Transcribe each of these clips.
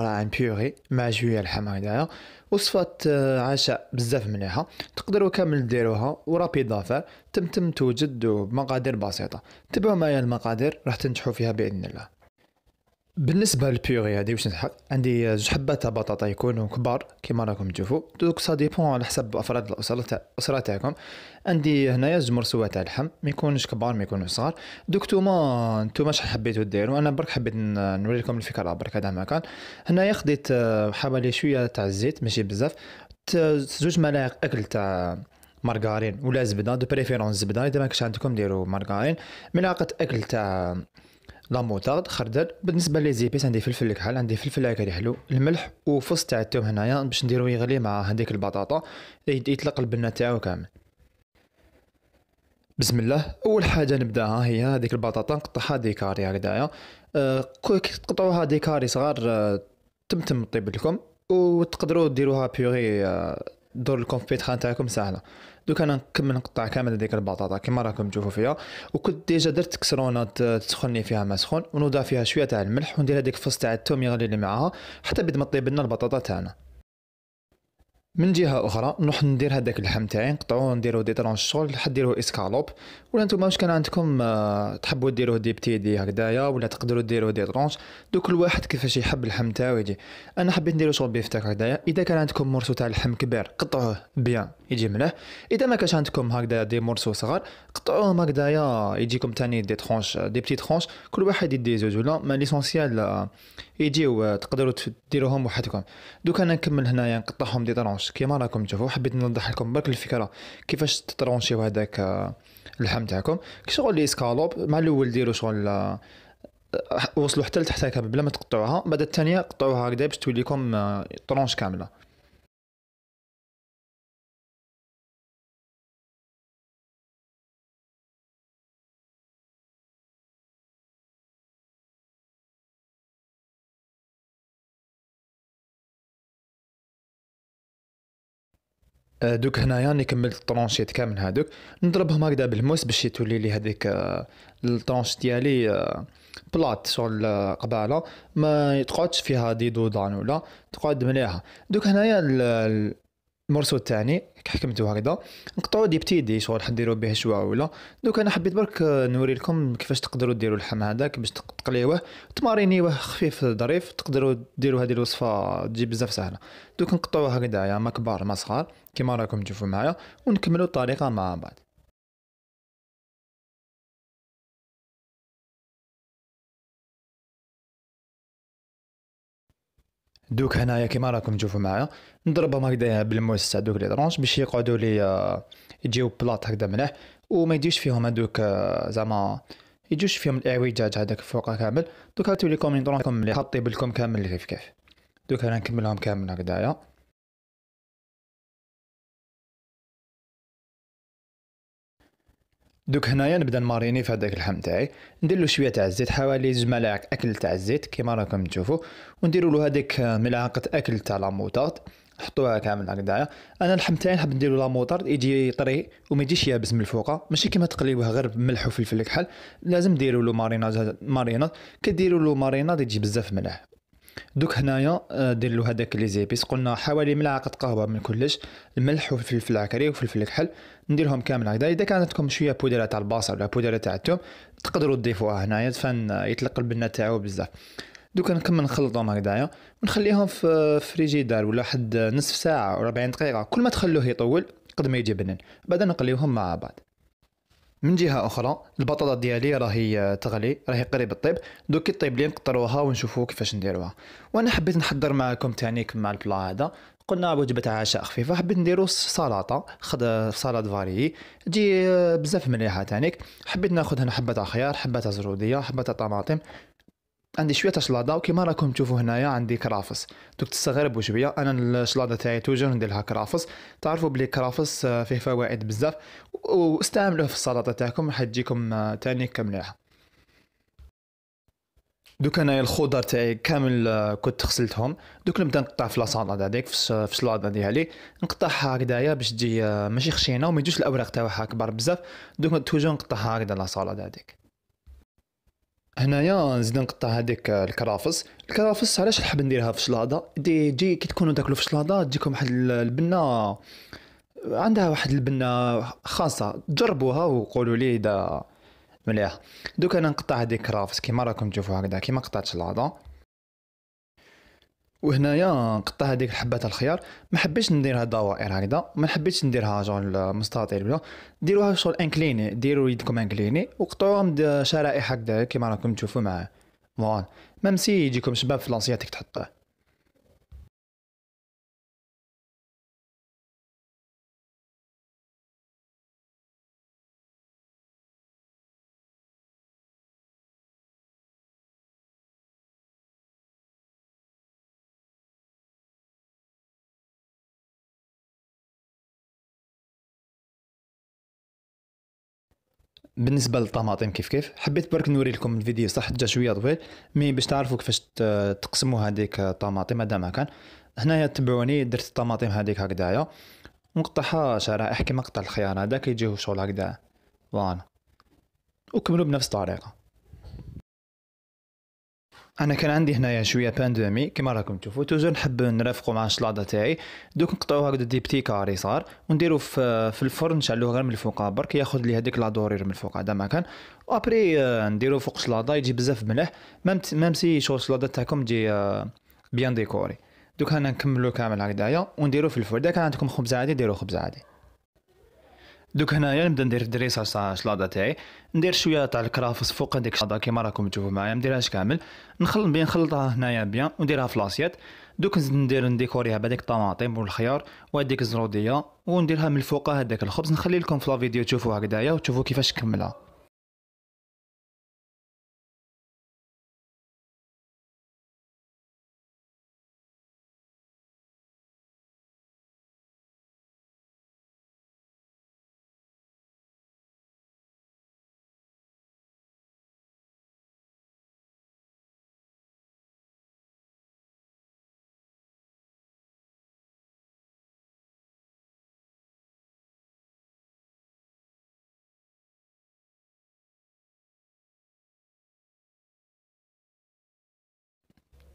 عبارة عن بيوري مع جوية هنايا وصفات آه، عشاء بزاف مليحة تقدروا كامل ديروها ضافة تم تمتم توجد بمقادير بسيطة تبعوا معايا المقادير راح تنجحوا فيها بإذن الله بالنسبه للبيوري هذه واش نسحق عندي جوج حبات تاع بطاطا يكونوا كبار كيما راكم تشوفوا دوك سا ديبون على حسب افراد الاسره تاع الاسره تاعكم عندي هنايا جوج مرسوات تاع اللحم ما يكونوش كبار ما يكونوش صغار دوك توما نتوما شحال حبيتو ديروا انا برك حبيت نوريكم الفكره برك هذا ما كان هنايا خديت آه، حوالي شويه تاع الزيت ماشي بزاف زوج ملاعق اكل تاع مارغارين ولا زبده دو بريفيرونس زبده اذا ما كانش عندكم ديروا مارغارين ملعقه اكل تاع لا موطارد خردل بالنسبه لي زيبيس عندي فلفل كحل عندي فلفل اكري حلو الملح وفص تاع التوم هنايا باش نديرو يغلي مع هذيك البطاطا يطلق البنه تاعو كامل بسم الله اول حاجه نبداها هي هذيك البطاطا نقطعها ديكاري هكذايا أه كي تقطعوها ديكاري صغار أه تمتم طيب لكم وتقدروا ديروها بيوري آه، دور الكونفيتخا تاعكم ساهله دوك انا نكمل نقطع كامل هذيك البطاطا كيما راكم تشوفوا فيها وكنت ديجا درت كسرونه تسخني فيها ما سخون ونوضع فيها شويه تاع الملح وندير هذيك فص تاع الثوم يغلي لي معاها حتى بيد ما طيب لنا البطاطا تاعنا من جهه اخرى نروح ندير هذاك اللحم تاعي نقطعوه نديرو دي شغل حد ديرو اسكالوب ولا نتوما واش كان عندكم آه، تحبوا ديروه دي بتي دي هكدايا ولا تقدروا ديروه دي طرونش دو كل واحد كيفاش يحب اللحم تاعو يجي انا حبيت نديرو شغل بيفتاك هكدايا اذا كان عندكم مرسو تاع اللحم كبير قطعوه بيان يجي مليح اذا ما كانش عندكم هكدا دي مرسو صغار قطعوهم هكدايا يجيكم تاني دي طرونش دي بتي طرونش كل واحد يدي زوج ولا ما ليسونسيال آه، يجيو آه، تقدروا ديروهم وحدكم دوك انا نكمل هنايا نقطعهم دي طرونش كيفاش كيما راكم تشوفوا حبيت نوضح لكم برك الفكره كيفاش تترونشيو هذاك آه، اللحم تاعكم كي شغل لي سكالوب مع الاول ديروا شغل آه، آه، وصلوا حتى لتحت هكا بلا ما تقطعوها بعد الثانيه قطعوها هكذا باش تولي لكم طرونش كامله آه، دوك هنايا يعني كملت الطرونشيت كامل هادوك نضربهم هكذا بالموس باش تولي لي هذيك الطرونش آه، ديالي آه، بلاط شغل قباله ما تقعدش فيها دي دودان ولا تقعد مليحه دوك هنايا المرسو الثاني حكمتو هكذا نقطعو دي بتي دي شغل حديرو به شوا ولا دوك انا حبيت برك نوري لكم كيفاش تقدروا ديروا اللحم هذاك باش تقليوه تمارينيوه خفيف ظريف تقدروا ديروا هذه الوصفه تجي بزاف سهله دوك نقطعوها هكذايا ما كبار ما صغار كيما راكم تشوفوا معايا ونكملوا الطريقه مع بعض دوك هنايا كيما راكم تشوفوا معايا نضربهم هكذايا بالموسع دوك لي درونش باش يقعدوا لي آه، يجيو بلاط هكذا مليح وما يجيش فيهم هذوك آه، زعما يجوش فيهم الاعوجاج هذاك فوق كامل دوك تولي كومينطونكم مليح حاطي بالكم كامل كيف كيف دوك انا نكملهم كامل هكذايا دوك هنايا نبدا نماريني في هذاك اللحم تاعي ندير له شويه تاع الزيت حوالي زوج ملاعق اكل تاع الزيت كيما راكم تشوفوا ونديروا له هذيك ملعقه اكل تاع لاموطارد نحطوها كامل هكذايا انا اللحم تاعي نحب نديرو لاموطارد يجي طري وما يجيش يابس من الفوق ماشي كيما تقليوه غير بملح وفلفل كحل لازم ديروا له ماريناج ماريناد كديروا له ماريناد يجي بزاف ملح دوك هنايا آه، دير له هذاك لي زيبيس قلنا حوالي ملعقه قهوه من كلش الملح والفلفل العكري والفلفل الكحل نديرهم كامل هكذا اذا كان عندكم شويه بودره تاع البصل ولا بودره تاع الثوم تقدروا تضيفوها هنايا فان يتلقى البنه تاعو بزاف دوك نكمل نخلطهم هكذايا ونخليهم في فريجيدار ولا حد نصف ساعه و 40 دقيقه كل ما تخلوه يطول قد ما يجي بنن بعد نقليوهم مع بعض من جهه اخرى البطاطا ديالي راهي آه، تغلي راهي قريب الطيب دوك كي طيب لي نقطروها ونشوفو كيفاش نديروها وانا حبيت نحضر معكم تاني كما البلا هذا قلنا وجبة عشاء خفيفة حبيت نديرو سلطة خد سلطة فاريي تجي آه، بزاف مليحة تانيك حبيت ناخذ هنا حبة خيار حبة زرودية حبة طماطم عندي شويه تاع شلاضه وكيما راكم تشوفوا هنايا عندي كرافس دوك تستغربوا شويه انا الشلاضه تاعي توجور لها كرافس تعرفوا بلي كرافس آه، فيه فوائد بزاف واستعملوه في السلطه تاعكم راح تجيكم آه، تاني كمليحه دوك انايا الخضر تاعي كامل آه، كنت غسلتهم دوك نبدا نقطع في لاصالاد هذيك في الشلاضه ديالي نقطعها هكدايا باش تجي ماشي خشينه وما يجوش الاوراق تاعها كبار بزاف دوك توجور نقطعها هكدا لاصالاد هذيك هنايا نزيد نقطع هذيك الكرافس الكرافس علاش نحب نديرها في الشلاضه دي جي كي تكونوا تاكلوا في الشلاضه تجيكم واحد البنه عندها واحد البنه خاصه جربوها وقولوا لي اذا مليح دوك انا نقطع هذيك الكرافس كيما راكم تشوفوا هكذا كيما قطعت الشلاضه وهنايا قطع هذيك حبات الخيار ما حبيتش نديرها دوائر هكذا ما حبيتش نديرها جون مستطيل ولا ديروها شغل انكليني ديروا يدكم انكليني وقطعوهم شرائح هكذا كيما راكم تشوفوا معاه فوالا ميم سي يجيكم شباب في لانسياتك تحطوه بالنسبه للطماطم كيف كيف حبيت برك نوري لكم الفيديو صح جا شويه طويل مي باش تعرفوا كيفاش تقسموا هذيك الطماطم هذا ما كان هنايا تبعوني درت الطماطم هذيك هكذايا نقطعها شرائح كيما قطع الخيار هذا كيجيو شغل هكذا فوالا وكملوا بنفس الطريقه انا كان عندي هنايا شويه بانديمي كيما راكم تشوفوا توجور نحب نرافقوا مع الشلاضه تاعي دوك نقطعوا هكذا دي بتي كاري صغار ونديروا في, في الفرن نشعلوه غير من الفوق برك ياخذ لي هذيك لا دورير من الفوق هذا ما كان وابري آه، نديرو فوق الشلاضه يجي بزاف ملح ميم ميم سي شغل الشلاضه تاعكم تجي آه، بيان ديكوري دوك انا نكملو كامل هكذايا ونديروا في الفرن اذا كان عندكم خبز عادي ديرو خبز عادي دوك هنايا نبدا ندير الدريساج تاع الشلاضه تاعي ندير شويه تاع الكرافس فوق هذيك الشلاضه كيما راكم تشوفوا معايا نديرهاش كامل نخلط بين نخلطها هنايا بيان ونديرها في لاسيات دوك ندير نديكوريها بهذيك الطماطم والخيار وهذيك الزروديه ونديرها من فوقها هذاك الخبز نخلي لكم في لا فيديو تشوفوا هكذايا وتشوفوا كيفاش كملها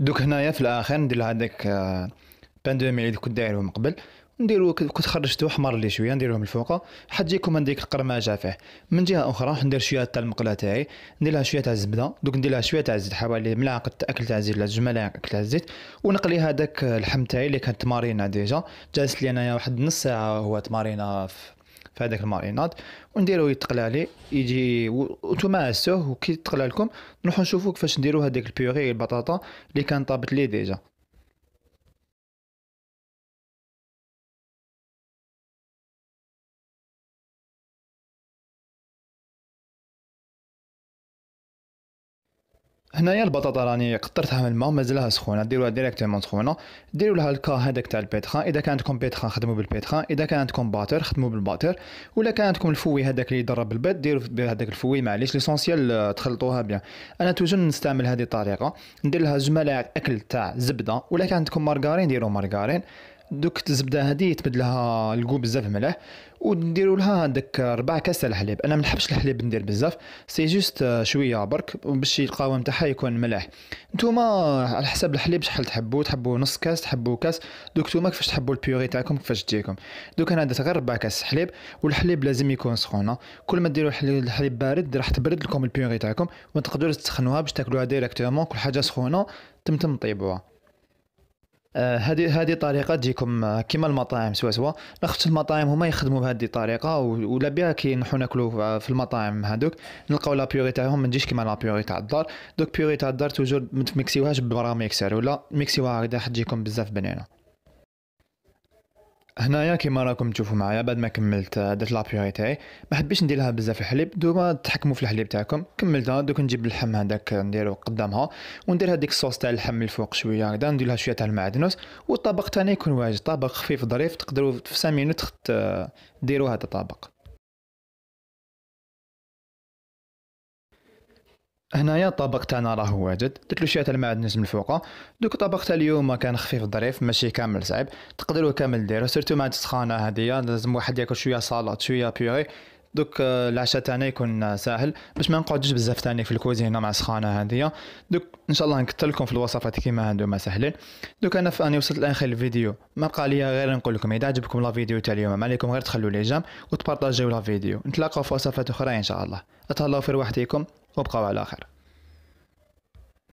دوك هنايا في الاخر ندير هذاك آه، باندومي اللي كنت دايرهم من قبل نديرو كنت خرجتو حمر لي شويه نديرهم من الفوق حتجيكم من ديك القرماجه فيه من جهه اخرى ندير شويه تاع المقله تاعي ندير لها شويه تاع الزبده دوك ندير لها شويه تاع الزيت حوالي ملعقه اكل تاع الزيت ولا جوج ملاعق اكل تاع الزيت ونقلي هذاك اللحم تاعي اللي كانت مارينا ديجا جالس لي انايا واحد نص ساعه هو تمارينا في في هذاك الماريناد ونديرو يتقلى عليه يجي وانتوما عسوه وكي يتقلى لكم نروحو نشوفو كيفاش نديرو هذاك البيوري البطاطا اللي كان طابت لي ديجا هنايا البطاطا راني قطرتها من الماء مازالها سخونه ديروها ديريكتومون سخونه ديروا لها الكا هذاك تاع البيتخان اذا كانتكم عندكم بيتخان خدموا بالبيتخان اذا كانتكم باتر خدموا بالباتر ولا كانتكم الفوي هذاك اللي يضرب البيض ديروا هذاك الفوي معليش ليسونسيال تخلطوها بيان انا توجور نستعمل هذه الطريقه ندير لها زملاء اكل تاع زبده ولا كانتكم عندكم مارغارين ديروا مارغارين دوك الزبده هادي تبدلها الكو بزاف ملاح ونديروا لها داك ربع كاس تاع الحليب انا ما نحبش الحليب ندير بزاف سي جوست شويه برك باش القوام تاعها يكون ملاح نتوما على حسب الحليب شحال تحبوا تحبوا نص كاس تحبوا كاس دوك نتوما كيفاش تحبوا البيوري تاعكم كيفاش تجيكم دوك انا درت غير ربع كاس حليب والحليب لازم يكون سخونه كل ما ديروا الحليب بارد راح تبرد لكم البيوري تاعكم وتقدروا تسخنوها باش تاكلوها ديريكتومون كل حاجه سخونه تمتم طيبوها آه، هذه هذه طريقه تجيكم آه، كما المطاعم سوا سوا لاخت المطاعم هما يخدموا بهذه الطريقه ولا بها كي نحو ناكلو في آه، المطاعم هذوك نلقاو لا بيوري تاعهم ما تجيش كيما لا بيوري تاع الدار دوك بيوري تاع الدار توجور ما تميكسيوهاش برا ميكسر ولا ميكسيوها هكذا حتجيكم بزاف بنينه هنايا كيما راكم تشوفوا معايا بعد ما كملت درت لابيوري تاعي ما حبيتش ندير لها بزاف الحليب دوما تحكموا في الحليب تاعكم كملتها دوك نجيب اللحم هذاك نديرو قدامها وندير هذيك الصوص تاع اللحم الفوق شويه هكذا ندير لها شويه تاع المعدنوس والطبق تاعنا يكون واجد طبق خفيف ظريف تقدروا في 5 مينوت ديروا هذا الطبق هنايا الطبق تاعنا راه واجد درت له شويه المعدنوس من فوقه دوك الطبق تاع اليوم كان خفيف ظريف ماشي كامل صعيب تقدروا كامل ديرو سيرتو مع السخانه هذه لازم واحد ياكل شويه سلطه شويه بيوري دوك آه، العشاء تاعنا يكون ساهل باش ما نقعدوش بزاف تاني في الكوزينه مع السخانه هذه دوك ان شاء الله نكتر لكم في الوصفات كيما ما سهلين دوك انا فاني وصلت لاخر الفيديو ما بقى ليا غير نقول لكم اذا عجبكم لا فيديو تاع اليوم ما عليكم غير تخلوا لي جام وتبارطاجيو لا فيديو نتلاقاو في وصفات اخرى ان شاء الله اتهلاو في رواحتكم وابقوا على خير